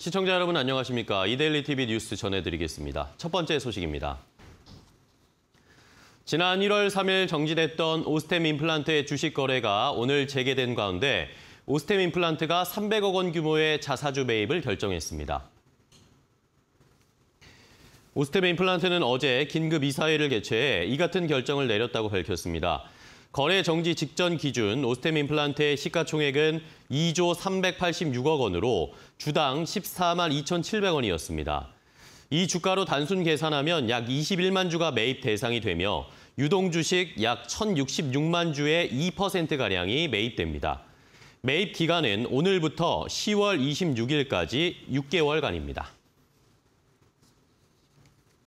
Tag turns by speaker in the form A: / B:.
A: 시청자 여러분 안녕하십니까? 이데일리 TV 뉴스 전해드리겠습니다. 첫 번째 소식입니다. 지난 1월 3일 정지됐던 오스템 임플란트의 주식 거래가 오늘 재개된 가운데 오스템 임플란트가 300억 원 규모의 자사주 매입을 결정했습니다. 오스템 임플란트는 어제 긴급 이사회를 개최해 이 같은 결정을 내렸다고 밝혔습니다. 거래 정지 직전 기준 오스템 임플란트의 시가총액은 2조 386억 원으로 주당 14만 2,700원이었습니다. 이 주가로 단순 계산하면 약 21만 주가 매입 대상이 되며 유동 주식 약 1,066만 주의 2%가량이 매입됩니다. 매입 기간은 오늘부터 10월 26일까지 6개월간입니다.